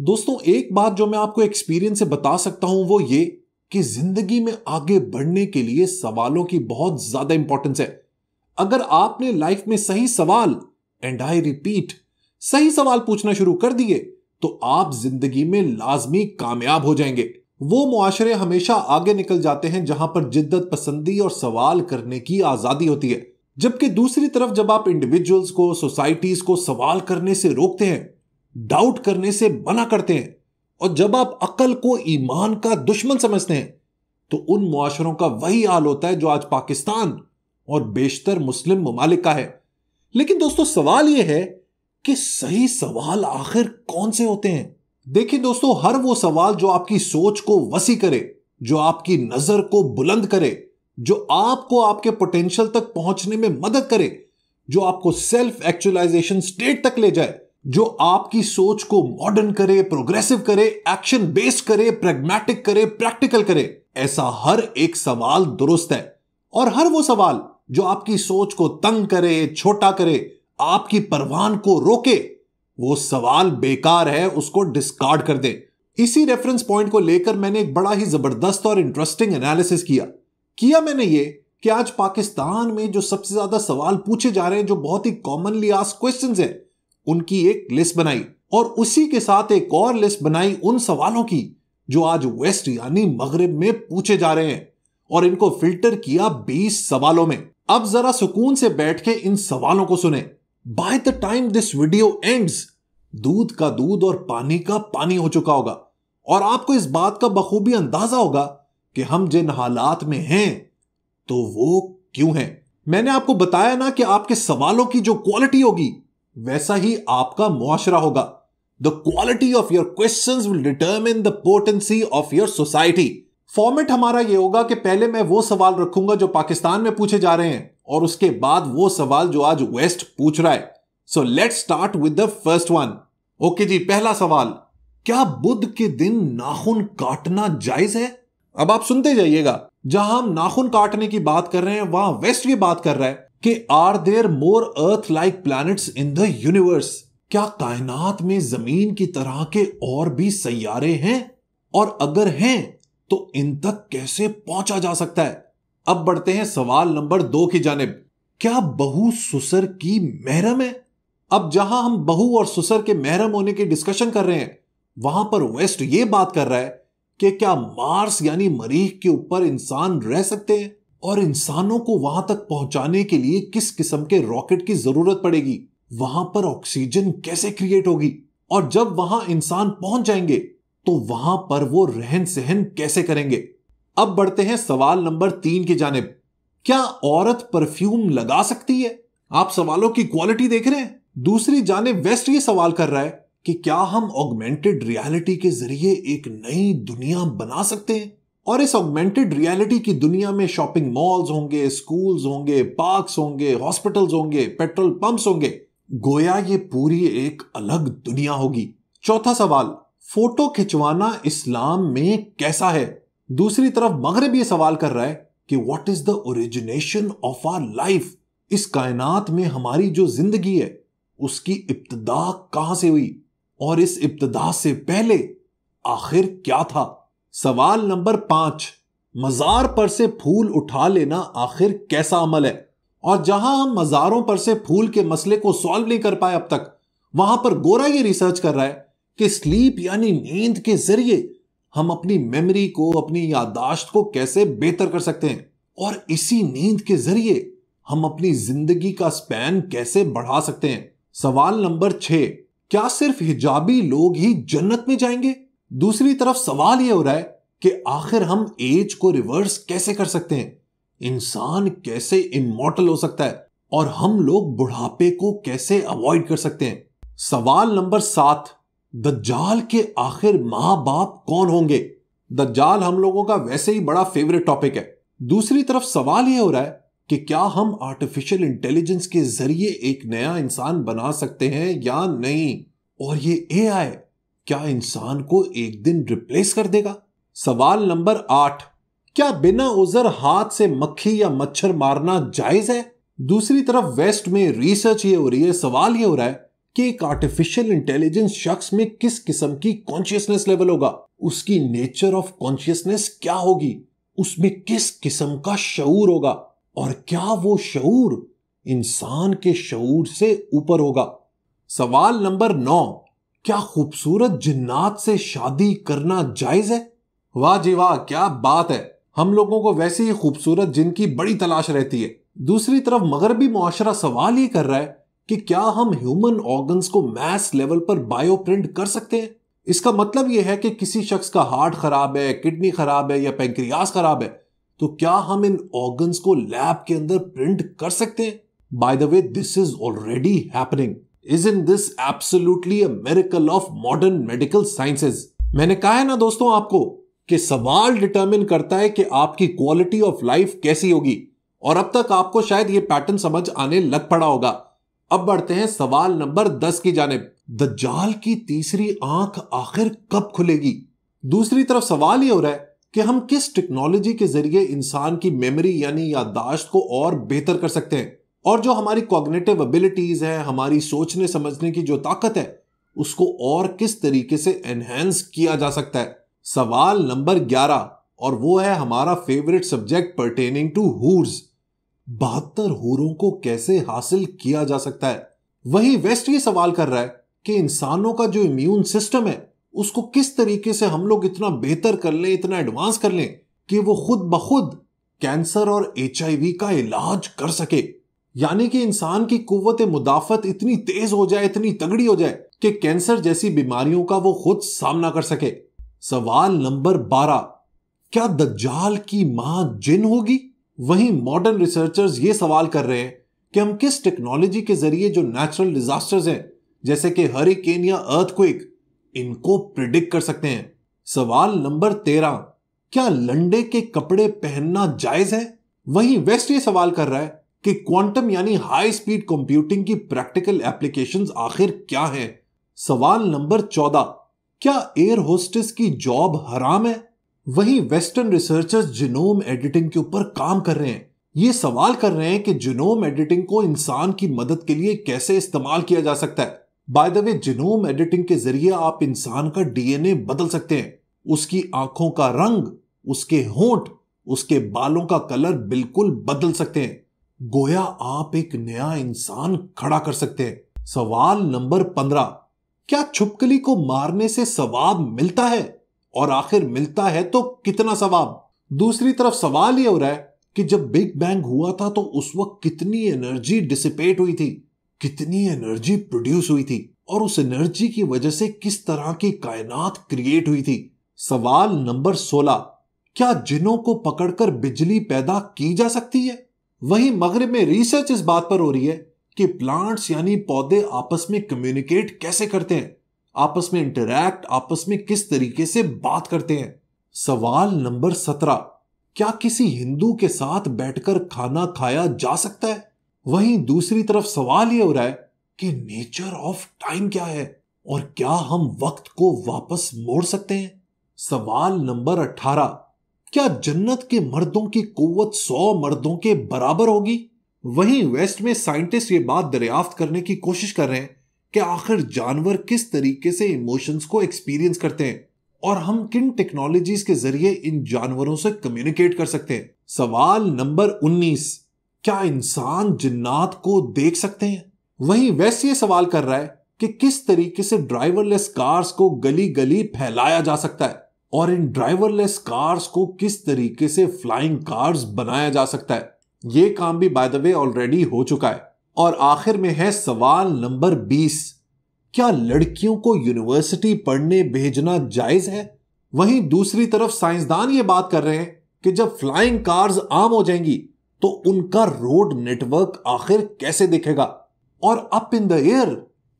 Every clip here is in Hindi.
दोस्तों एक बात जो मैं आपको एक्सपीरियंस से बता सकता हूं वो ये कि जिंदगी में आगे बढ़ने के लिए सवालों की बहुत ज्यादा इंपॉर्टेंस है अगर आपने लाइफ में सही सवाल एंड आई रिपीट सही सवाल पूछना शुरू कर दिए तो आप जिंदगी में लाजमी कामयाब हो जाएंगे वो मुआशरे हमेशा आगे निकल जाते हैं जहां पर जिद्दत पसंदी और सवाल करने की आजादी होती है जबकि दूसरी तरफ जब आप इंडिविजुअल्स को सोसाइटीज को सवाल करने से रोकते हैं डाउट करने से मना करते हैं और जब आप अकल को ईमान का दुश्मन समझते हैं तो उन मुआशरों का वही हाल होता है जो आज पाकिस्तान और बेशतर मुस्लिम ममालिक का है लेकिन दोस्तों सवाल यह है कि सही सवाल आखिर कौन से होते हैं देखिए दोस्तों हर वो सवाल जो आपकी सोच को वसी करे जो आपकी नजर को बुलंद करे जो आपको आपके पोटेंशियल तक पहुंचने में मदद करे जो आपको सेल्फ एक्चुअलाइजेशन स्टेट तक ले जाए जो आपकी सोच को मॉडर्न करे प्रोग्रेसिव करे एक्शन बेस्ड करे प्रैग्मेटिक करे प्रैक्टिकल करे ऐसा हर एक सवाल दुरुस्त है और हर वो सवाल जो आपकी सोच को तंग करे छोटा करे आपकी परवान को रोके वो सवाल बेकार है उसको डिस्कार्ड कर दे इसी रेफरेंस पॉइंट को लेकर मैंने एक बड़ा ही जबरदस्त और इंटरेस्टिंग एनालिसिस किया किया मैंने ये कि आज पाकिस्तान में जो सबसे ज्यादा सवाल पूछे जा रहे हैं जो बहुत ही कॉमनली आस्क क्वेश्चंस हैं उनकी एक लिस्ट बनाई और उसी के साथ एक और लिस्ट बनाई उन सवालों की जो आज वेस्ट यानी मगरब में पूछे जा रहे हैं और इनको फिल्टर किया 20 सवालों में अब जरा सुकून से बैठ के इन सवालों को सुने by the time this video ends दूध का दूध और पानी का पानी हो चुका होगा और आपको इस बात का बखूबी अंदाजा होगा कि हम जिन हालात में हैं तो वो क्यों हैं मैंने आपको बताया ना कि आपके सवालों की जो क्वालिटी होगी वैसा ही आपका मुआशरा होगा the quality of your question will determine the potency of your society format हमारा ये होगा कि पहले मैं वो सवाल रखूंगा जो पाकिस्तान में पूछे जा रहे हैं और उसके बाद वो सवाल जो आज वेस्ट पूछ रहा है so let start with the first one okay जी पहला सवाल क्या बुद्ध के दिन नाखून काटना जायज है अब आप सुनते जाइएगा जहां हम नाखून काटने की बात कर रहे हैं वहां वेस्ट की बात कर रहा है कि are there more earth like planets in the universe क्या कायनात में जमीन की तरह के और भी सैारे हैं और अगर हैं तो इन तक कैसे पहुंचा जा सकता है अब बढ़ते हैं सवाल नंबर दो की जानब क्या बहु सुसर की महरम है अब जहां हम बहु और सुसर के महरम होने की डिस्कशन कर रहे हैं वहां पर वेस्ट ये बात कर रहा है कि क्या मार्स यानी मरीख के ऊपर इंसान रह सकते हैं और इंसानों को वहां तक पहुंचाने के लिए किस किस्म के रॉकेट की जरूरत पड़ेगी वहां पर ऑक्सीजन कैसे क्रिएट होगी और जब वहां इंसान पहुंच जाएंगे तो वहां पर वो रहन सहन कैसे करेंगे अब बढ़ते हैं सवाल नंबर तीन की जानब क्या औरत परफ्यूम लगा सकती है आप सवालों की क्वालिटी देख रहे हैं दूसरी जानब वेस्ट ये सवाल कर रहा है कि क्या हम ऑगमेंटेड रियलिटी के जरिए एक नई दुनिया बना सकते हैं और इस ऑगमेंटेड रियलिटी की दुनिया में शॉपिंग मॉल्स होंगे स्कूल्स होंगे पार्क्स होंगे हॉस्पिटल्स होंगे पेट्रोल पंप्स होंगे गोया ये पूरी एक अलग दुनिया होगी चौथा सवाल फोटो खिंचवाना इस्लाम में कैसा है दूसरी तरफ मगरब ये सवाल कर रहा है कि what is the origination of our life इस कायनात में हमारी जो जिंदगी है उसकी इब्तदा कहां से हुई और इस इब्तदा से पहले आखिर क्या था सवाल नंबर पांच मजार पर से फूल उठा लेना आखिर कैसा अमल है और जहां हम मजारों पर से फूल के मसले को सॉल्व नहीं कर पाए अब तक वहां पर गोरा ये रिसर्च कर रहा है कि स्लीप यानी नींद के जरिए हम अपनी मेमोरी को अपनी यादाश्त को कैसे बेहतर कर सकते हैं और इसी नींद के जरिए हम अपनी जिंदगी का स्पैन कैसे बढ़ा सकते हैं सवाल नंबर छह क्या सिर्फ हिजाबी लोग ही जन्नत में जाएंगे दूसरी तरफ सवाल यह हो रहा है कि आखिर हम एज को रिवर्स कैसे कर सकते हैं इंसान कैसे इमोटल हो सकता है और हम लोग बुढ़ापे को कैसे अवॉइड कर सकते हैं सवाल नंबर सात दज्जाल के आखिर मां बाप कौन होंगे दज्जाल हम लोगों का वैसे ही बड़ा फेवरेट टॉपिक है दूसरी तरफ सवाल यह हो रहा है कि क्या हम आर्टिफिशियल इंटेलिजेंस के जरिए एक नया इंसान बना सकते हैं या नहीं और ये ए क्या इंसान को एक दिन रिप्लेस कर देगा सवाल नंबर आठ क्या बिना उजर हाथ से मक्खी या मच्छर मारना जायज है दूसरी तरफ वेस्ट में रिसर्च ये हो रही है सवाल ये हो रहा है कि एक आर्टिफिशियल इंटेलिजेंस शख्स में किस किस्म की कॉन्शियसनेस लेवल होगा उसकी नेचर ऑफ कॉन्शियसनेस क्या होगी उसमें किस किस्म का शऊर होगा और क्या वो शऊर इंसान के शऊर से ऊपर होगा सवाल नंबर नौ क्या खूबसूरत जिन्नात से शादी करना जायज है वाह जी वाह क्या बात है हम लोगों को वैसे ही खूबसूरत जिन की बड़ी तलाश रहती है दूसरी तरफ मगरबी मुआशरा सवाल ये कर रहा है कि क्या हम ह्यूमन ऑर्गन्स को मैस लेवल पर बायो प्रिंट कर सकते हैं इसका मतलब यह है कि किसी शख्स का हार्ट खराब है किडनी खराब है या पेंक्रियास खराब है तो क्या हम इन ऑर्गन्स को लैब के अंदर प्रिंट कर सकते हैं by the way this is already happening in this absolutely a miracle of modern medical sciences? मैंने कहा है ना दोस्तों आपको कि सवाल डिटरमिन करता है कि आपकी क्वालिटी ऑफ लाइफ कैसी होगी और अब तक आपको शायद ये पैटर्न समझ आने लग पड़ा होगा अब बढ़ते हैं सवाल नंबर दस की जानेब द जाल की तीसरी आंख आखिर कब खुलेगी दूसरी तरफ सवाल ये हो रहा है कि हम किस टेक्नोलॉजी के जरिए इंसान की मेमोरी यानी याददाश्त को और बेहतर कर सकते हैं और जो हमारी कॉग्नेटिव एबिलिटीज़ है हमारी सोचने समझने की जो ताकत है उसको और किस तरीके से एनहेंस किया जा सकता है सवाल नंबर ग्यारह और वो है हमारा फेवरेट सब्जेक्ट परटेनिंग टू हूर्स बहत्तर हूरों को कैसे हासिल किया जा सकता है वही वेस्ट ये सवाल कर रहा है कि इंसानों का जो इम्यून सिस्टम है उसको किस तरीके से हम लोग इतना बेहतर कर लें इतना एडवांस कर लें कि वो खुद ब खुद कैंसर और एच का इलाज कर सके यानी कि इंसान की कुत मुदाफत इतनी तेज हो जाए इतनी तगड़ी हो जाए कि कैंसर जैसी बीमारियों का वो खुद सामना कर सके सवाल नंबर बारह क्या दज्जाल की मां जिन होगी वहीं मॉडर्न रिसर्चर्स ये सवाल कर रहे हैं कि हम किस टेक्नोलॉजी के जरिए जो नेचुरल डिजास्टर्स हैं जैसे कि हरिकेन या अर्थक्विक इनको प्रिडिक्ट कर सकते हैं सवाल नंबर तेरह क्या लंडे के कपड़े पहनना जायज है वहीं वेस्ट ये सवाल कर रहा है कि क्वांटम यानी हाई स्पीड कंप्यूटिंग की प्रैक्टिकल एप्लीकेशंस आखिर क्या हैं? सवाल नंबर चौदह क्या एयर होस्टेस की जॉब हराम है वहीं वेस्टर्न रिसर्चर्स जिनोम एडिटिंग के ऊपर काम कर रहे हैं ये सवाल कर रहे हैं कि जिनोम एडिटिंग को इंसान की मदद के लिए कैसे इस्तेमाल किया जा सकता है by the way genome editing के जरिए आप इंसान का डीएनए बदल सकते हैं उसकी आंखों का रंग उसके होंठ उसके बालों का कलर बिल्कुल बदल सकते हैं गोया आप एक नया इंसान खड़ा कर सकते हैं सवाल नंबर पंद्रह क्या छुपकली को मारने से सवाब मिलता है और आखिर मिलता है तो कितना सवाब दूसरी तरफ सवाल यह हो रहा है कि जब बिग बैंग हुआ था तो उस वक्त कितनी एनर्जी डिसिपेट हुई थी कितनी एनर्जी प्रोड्यूस हुई थी और उस एनर्जी की वजह से किस तरह की कायनात क्रिएट हुई थी सवाल नंबर सोलह क्या जिनों को पकड़कर बिजली पैदा की जा सकती है वहीं मगरब में रिसर्च इस बात पर हो रही है कि प्लांट्स यानी पौधे आपस में कम्युनिकेट कैसे करते हैं आपस में इंटरैक्ट आपस में किस तरीके से बात करते हैं सवाल नंबर सत्रह क्या किसी हिंदू के साथ बैठकर खाना खाया जा सकता है वहीं दूसरी तरफ सवाल यह हो रहा है कि नेचर ऑफ टाइम क्या है और क्या हम वक्त को वापस मोड़ सकते हैं सवाल नंबर अट्ठारह क्या जन्नत के मर्दों की कुवत सौ मर्दों के बराबर होगी वहीं वेस्ट में साइंटिस्ट ये बात दरियाफ्त करने की कोशिश कर रहे हैं कि आखिर जानवर किस तरीके से इमोशंस को एक्सपीरियंस करते हैं और हम किन टेक्नोलॉजीज के जरिए इन जानवरों से कम्युनिकेट कर सकते हैं सवाल नंबर 19 क्या इंसान जिन्नात को देख सकते हैं वहीं वेस्ट ये सवाल कर रहा है कि किस तरीके से ड्राइवरलेस कार्स को गली गली फैलाया जा सकता है और इन ड्राइवरलेस कार्स को किस तरीके से फ्लाइंग कार्स बनाया जा सकता है ये काम भी बाय द वे ऑलरेडी हो चुका है और आखिर में है सवाल नंबर बीस क्या लड़कियों को यूनिवर्सिटी पढ़ने भेजना जायज है वहीं दूसरी तरफ साइंसदान ये बात कर रहे हैं कि जब फ्लाइंग कार्स आम हो जाएंगी तो उनका रोड नेटवर्क आखिर कैसे दिखेगा और up in the air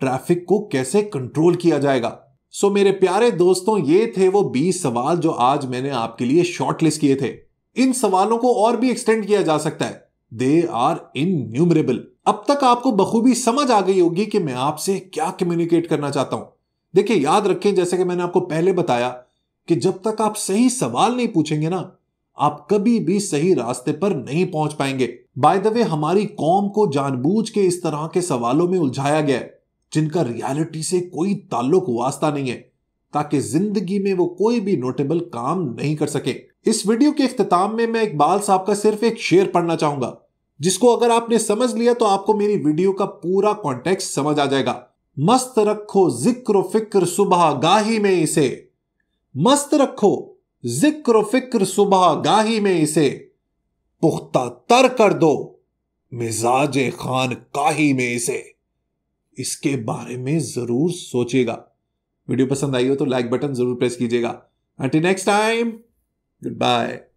traffic को कैसे कंट्रोल किया जाएगा सो so, मेरे प्यारे दोस्तों ये थे वो 20 सवाल जो आज मैंने आपके लिए शॉर्टलिस्ट किए थे इन सवालों को और भी एक्सटेंड किया जा सकता है दे आर इन न्यूमरेबल अब तक आपको बखूबी समझ आ गई होगी कि मैं आपसे क्या कम्युनिकेट करना चाहता हूं देखिए याद रखें जैसे कि मैंने आपको पहले बताया कि जब तक आप सही सवाल नहीं पूछेंगे ना आप कभी भी सही रास्ते पर नहीं पहुंच पाएंगे बाय द वे हमारी कौम को जानबूझ के इस तरह के सवालों में उलझाया गया है जिनका रियलिटी से कोई ताल्लुक वास्ता नहीं है ताकि जिंदगी में वो कोई भी नोटेबल काम नहीं कर सके इस वीडियो के अख्ताम में मैं इकबाल साहब का सिर्फ एक शेर पढ़ना चाहूंगा जिसको अगर आपने समझ लिया तो आपको मेरी वीडियो का पूरा कॉन्टेक्स्ट समझ आ जाएगा मस्त रखो जिक्र फिक्र सुबह गाही में इसे मस्त रखो जिक्र फिक्र सुबह गाही में इसे पुख्ता तर कर दो मिजाज खान काही में इसे इसके बारे में जरूर सोचेगा वीडियो पसंद आई हो तो लाइक बटन जरूर प्रेस कीजिएगा until next time good bye